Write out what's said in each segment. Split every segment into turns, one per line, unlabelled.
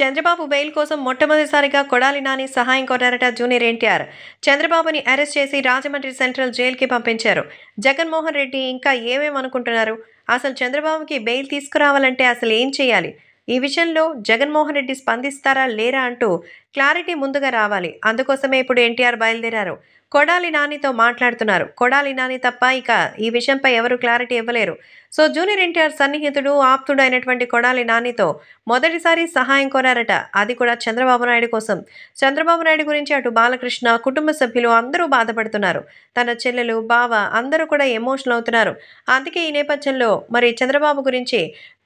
Chandrababu bail కోసం మొట్టమొదటిసారిగా కొడాలి నాని సహాయం కోరారట జూనియర్ ఎన్టీఆర్ చంద్రబాబుని అరెస్ట్ చేసి రాజమండ్రి సెంట్రల్ జైలుకి పంపించారు జగన్మోహన్ రెడ్డి ఇంకా ఏమేమనుకుంటున్నారు అసలు చంద్రబాబుకి బెయిల్ తీసుకురావాలంటే అసలు ఏం చేయాలి ఈ విషయంలో జగన్మోహన్ రెడ్డి స్పందిస్తారా లేరా అంటూ క్లారిటీ ముందుగా రావాలి అందుకోసమే ఇప్పుడు ఎన్టీఆర్ బయలుదేరారు కొడాలి నానితో మాట్లాడుతున్నారు కొడాలి నాని తప్ప ఇక ఈ విషయంపై ఎవరు క్లారిటీ ఇవ్వలేరు సో జూనియర్ ఎన్టీఆర్ సన్నిహితుడు ఆప్తుడు అయినటువంటి కొడాలి నానితో మొదటిసారి సహాయం కోరారట అది కూడా చంద్రబాబు నాయుడు కోసం చంద్రబాబు నాయుడు గురించి అటు బాలకృష్ణ కుటుంబ సభ్యులు అందరూ బాధపడుతున్నారు తన చెల్లెలు బావ అందరూ కూడా ఎమోషనల్ అవుతున్నారు అందుకే ఈ నేపథ్యంలో మరి చంద్రబాబు గురించి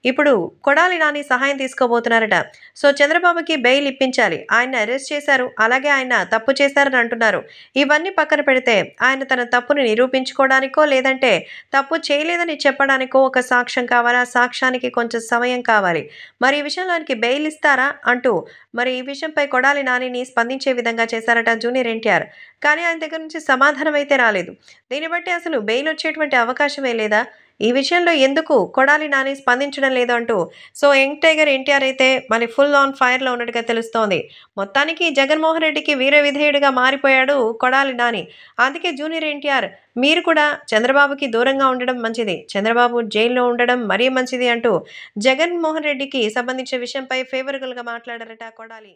ఇప్పుడు కొడాలి నాని సహాయం తీసుకోబోతున్నారట సో చంద్రబాబుకి బెయిల్ ఇప్పించాలి ఆయన అరెస్ట్ చేశారు అలాగే ఆయన తప్పు చేశారని అంటున్నారు ఇవన్నీ పక్కన పెడితే ఆయన తన తప్పుని నిరూపించుకోవడానికో లేదంటే తప్పు చేయలేదని చెప్పడానికో ఒక సాక్ష్యం కావాలి సాక్ష్యానికి కొంచెం సమయం కావాలి మరి ఈ విషయంలో బెయిల్ ఇస్తారా అంటూ మరి ఈ విషయంపై కొడాలి నానిని స్పందించే విధంగా చేశారట జూనియర్ ఎన్టీఆర్ కానీ ఆయన దగ్గర నుంచి సమాధానం అయితే రాలేదు దీన్ని బట్టి అసలు బెయిల్ వచ్చేటువంటి అవకాశమే లేదా ఈ విషయంలో ఎందుకు కొడాలి నాని స్పందించడం లేదు అంటూ సో యంగ్ టైగర్ ఎన్టీఆర్ అయితే మరి ఫుల్ ఆన్ ఫైర్లో ఉన్నట్టుగా తెలుస్తోంది మొత్తానికి జగన్మోహన్ రెడ్డికి వీర విధేయుడిగా మారిపోయాడు కొడాలి నాని అందుకే జూనియర్ ఎన్టీఆర్ మీరు కూడా చంద్రబాబుకి దూరంగా ఉండడం మంచిది చంద్రబాబు జైల్లో ఉండడం మరీ మంచిది అంటూ జగన్మోహన్ రెడ్డికి సంబంధించిన విషయంపై ఫేవరబుల్గా మాట్లాడారట కొడాలి